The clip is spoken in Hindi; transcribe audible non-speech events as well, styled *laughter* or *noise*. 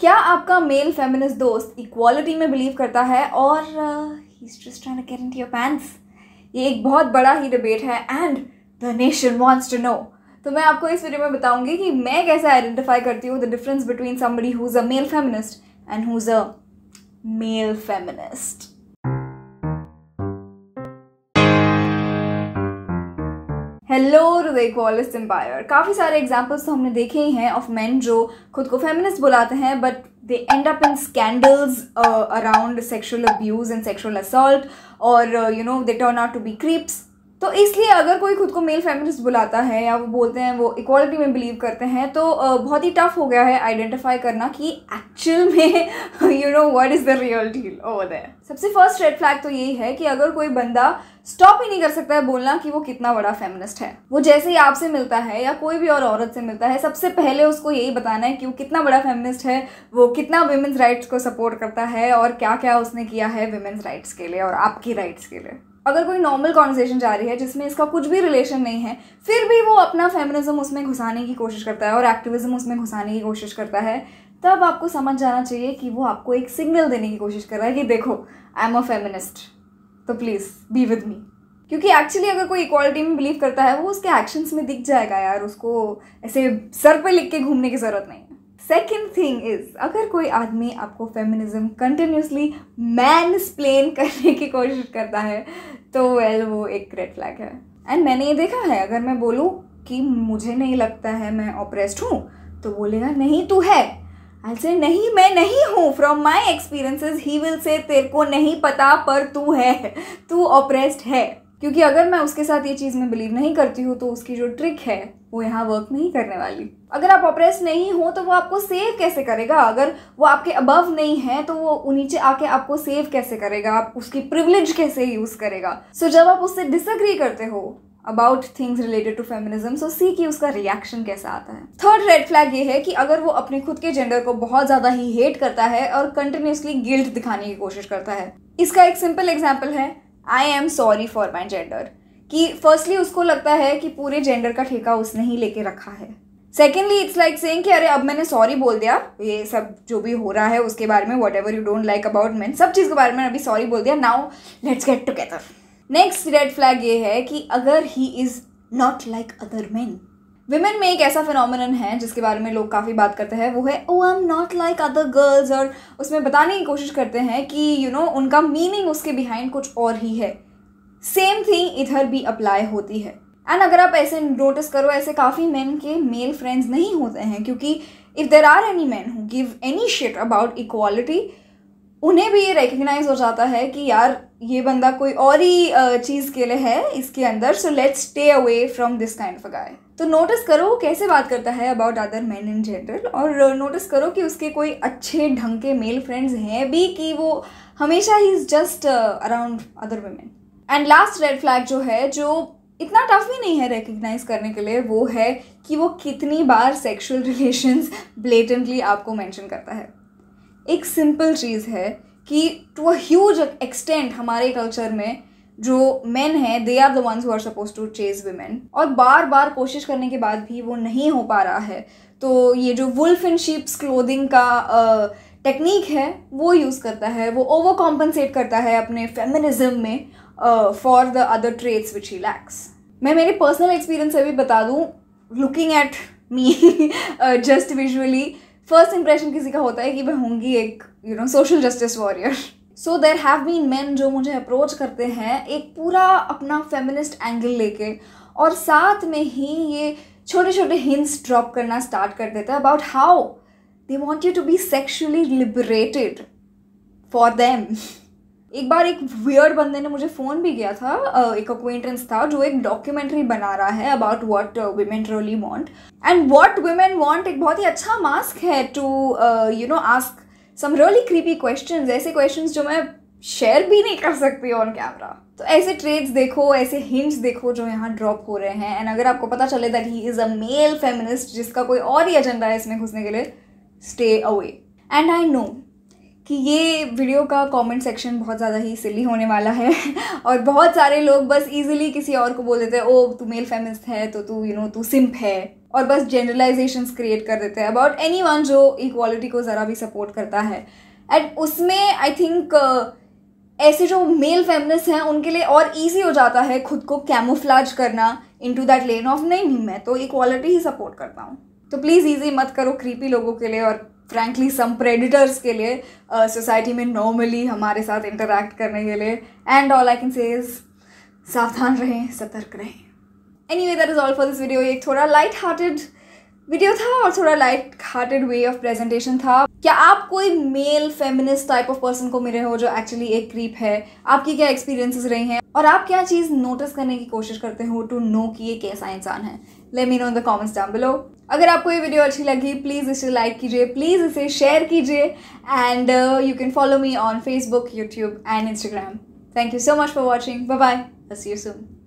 क्या आपका मेल फेमिनिस्ट दोस्त इक्वालिटी में बिलीव करता है और ही uh, ये एक बहुत बड़ा ही डिबेट है and the nation wants to know तो मैं आपको इस वीडियो में बताऊंगी कि मैं कैसे आइडेंटिफाई करती हूँ the difference between somebody who is a male feminist and who is a male feminist hello rude college empire काफ़ी सारे एग्जाम्पल्स तो हमने देखे ही हैं ऑफ मैन जो खुद को फेमिनिस्ट बुलाते हैं but they end up in scandals around sexual abuse and sexual assault और you know they turn out to be creeps तो इसलिए अगर कोई खुद को मेल फेमिनिस्ट बुलाता है या वो बोलते हैं वो इक्वालिटी में बिलीव करते हैं तो uh, बहुत ही टफ हो गया है आइडेंटिफाई करना कि एक्चुअल *laughs* में you know what is the real deal over there सबसे फर्स्ट रेड फ्लैग तो यही है कि अगर कोई बंदा स्टॉप ही नहीं कर सकता है बोलना कि वो कितना बड़ा फेमिनिस्ट है वो जैसे ही आपसे मिलता है या कोई भी और औरत से मिलता है सबसे पहले उसको यही बताना है कि वो कितना बड़ा फेमिनिस्ट है वो कितना वुमेन्स राइट्स को सपोर्ट करता है और क्या क्या उसने किया है वुमेन्स राइट्स के लिए और आपकी राइट्स के लिए अगर कोई नॉर्मल कॉन्वर्जेशन जा रही है जिसमें इसका कुछ भी रिलेशन नहीं है फिर भी वो अपना फेमिनिज्म उसमें घुसाने की कोशिश करता है और एक्टिविज्म उसमें घुसाने की कोशिश करता है तब आपको समझ जाना चाहिए कि वो आपको एक सिग्नल देने की कोशिश कर रहा है कि देखो आई एम अ फेमिनिस्ट तो प्लीज़ बी विद मी क्योंकि एक्चुअली अगर कोई इक्वालिटी में बिलीव करता है वो उसके एक्शंस में दिख जाएगा यार उसको ऐसे सर पर लिख के घूमने की ज़रूरत नहीं सेकेंड थिंग इज अगर कोई आदमी आपको फेमिनिज्म कंटिन्यूसली मैन एक्सप्लेन करने की कोशिश करता है तो वेल well, वो एक रेड फ्लैग है एंड मैंने ये देखा है अगर मैं बोलूँ कि मुझे नहीं लगता है मैं ऑप्रेस्ड हूँ तो बोलेगा नहीं तू है आई से नहीं मैं नहीं हूँ from my experiences he will say तेरे को नहीं पता पर तू है तू ऑप्रेस्ड है क्योंकि अगर मैं उसके साथ ये चीज़ में बिलीव नहीं करती हूँ तो उसकी जो ट्रिक है वो यहाँ वर्क नहीं करने वाली अगर आप ऑपरेस नहीं हो तो वो आपको सेव कैसे करेगा अगर वो आपके अबव नहीं है तो वो नीचे आके आपको सेव कैसे करेगा आप उसकी प्रिवलेज कैसे यूज़ करेगा सो so, जब आप उससे डिसग्री करते हो about things related to feminism so see कि उसका रिएक्शन कैसा आता है थर्ड रेड फ्लैग ये है कि अगर वो अपने खुद के जेंडर को बहुत ज़्यादा ही हेट करता है और कंटिन्यूसली गिल्ट दिखाने की कोशिश करता है इसका एक सिंपल एग्जाम्पल है I am sorry for my gender कि फर्स्टली उसको लगता है कि पूरे जेंडर का ठेका उसने ही लेके रखा है सेकेंडली इट्स लाइक सेइंग कि अरे अब मैंने सॉरी बोल दिया ये सब जो भी हो रहा है उसके बारे में whatever you don't like about man सब चीज़ के बारे में अभी सॉरी बोल दिया now let's get together next red flag ये है कि अगर he is not like other men women में एक ऐसा फिनोमिनन है जिसके बारे में लोग काफ़ी बात करते हैं वो है oh I am not like other girls और उसमें बताने की कोशिश करते हैं कि यू you नो know, उनका मीनिंग उसके बिहाइंड कुछ और ही है सेम थिंग इधर भी अप्लाई होती है एंड अगर आप ऐसे नोटिस करो ऐसे काफ़ी मेन के मेल फ्रेंड्स नहीं होते हैं क्योंकि if there are any man who give any shit about equality उन्हें भी ये रिकग्नाइज हो जाता है कि यार ये बंदा कोई और ही चीज़ के लिए है इसके अंदर so let's stay away from this kind of guy तो नोटिस करो कैसे बात करता है about other man in general और नोटिस करो कि उसके कोई अच्छे ढंग के मेल फ्रेंड्स हैं भी कि वो हमेशा ही is just around other women and last red flag जो है जो इतना टफ ही नहीं है रिकग्नाइज करने के लिए वो है कि वो कितनी बार सेक्शुअल रिलेशंस ब्लेटेंटली आपको मेंशन करता है एक सिंपल चीज़ है कि टू अ ह्यूज एक्सटेंट हमारे कल्चर में जो मेन है they are the ones who are suppose to chase women और बार बार कोशिश करने के बाद भी वो नहीं हो पा रहा है तो ये जो वुल्फ इन शीप्स क्लोदिंग का टेक्निक है वो यूज़ करता है वो ओवर कॉम्पनसेट करता है अपने फेमिनिज्म में for the other traits which he lacks मैं मेरे पर्सनल एक्सपीरियंस से भी बता दूँ looking at me just visually first impression किसी का होता है कि मैं होंगी एक you know social justice warrior so there have been man जो मुझे अप्रोच करते हैं एक पूरा अपना फेमिनिस्ट एंगल लेके और साथ में ही ये छोटे छोटे हिंस ड्रॉप करना स्टार्ट कर देता है about how they want you to be sexually liberated for them एक बार एक वियर बंदे ने मुझे फ़ोन भी किया था एक अक्वेंटेंस था जो एक डॉक्यूमेंट्री बना रहा है about what women really want and what women want एक बहुत ही अच्छा मास्क है to you know ask some really creepy question ऐसे क्वेश्चन जो मैं शेयर भी नहीं कर सकती ऑन कैमरा तो ऐसे ट्रेड्स देखो ऐसे हिंट्स देखो जो यहाँ ड्रॉप हो रहे हैं एंड अगर आपको पता चले that he is a male feminist जिसका कोई और ही एजेंडा है इसमें घुसने के लिए stay away and I know कि ये वीडियो का कमेंट सेक्शन बहुत ज़्यादा ही सिली होने वाला है *laughs* और बहुत सारे लोग बस इजीली किसी और को बोल देते हैं ओ तू मेल फेमिस्ट है तो तू यू नो तू सिंप है और बस जनरलाइजेशन क्रिएट कर देते हैं अबाउट एनी वन जो इक्वालिटी को ज़रा भी सपोर्ट करता है एंड उसमें आई थिंक uh, ऐसे जो मेल फेमिनिस्ट हैं उनके लिए और ईजी हो जाता है खुद को कैमोफ्लाज करना into that lane of नहीं नहीं मैं तो इक्वालिटी ही सपोर्ट करता हूँ तो प्लीज़ ईजी मत करो क्रीपी लोगों के लिए और फ्रैंकली सम प्रेडिटर्स के लिए सोसाइटी uh, में नॉर्मली हमारे साथ इंटरेक्ट करने के लिए and all I can say सावधान रहें सतर्क रहें anyway that is all for this video एक थोड़ा लाइट हार्टेड वीडियो था और थोड़ा light hearted way of presentation था क्या आप कोई male feminist type of person को मिले हो जो एक्चुअली एक क्रीप है आपकी क्या एक्सपीरियंसेस रही हैं और आप क्या चीज़ नोटिस करने की कोशिश करते हो टू नो कि ये कैसा इंसान है let me know in the comments down below अगर आपको ये वीडियो अच्छी लगी प्लीज़ इसे लाइक कीजिए प्लीज़ इसे शेयर कीजिए and you can follow me on Facebook YouTube and Instagram thank you so much for watching bye bye see you soon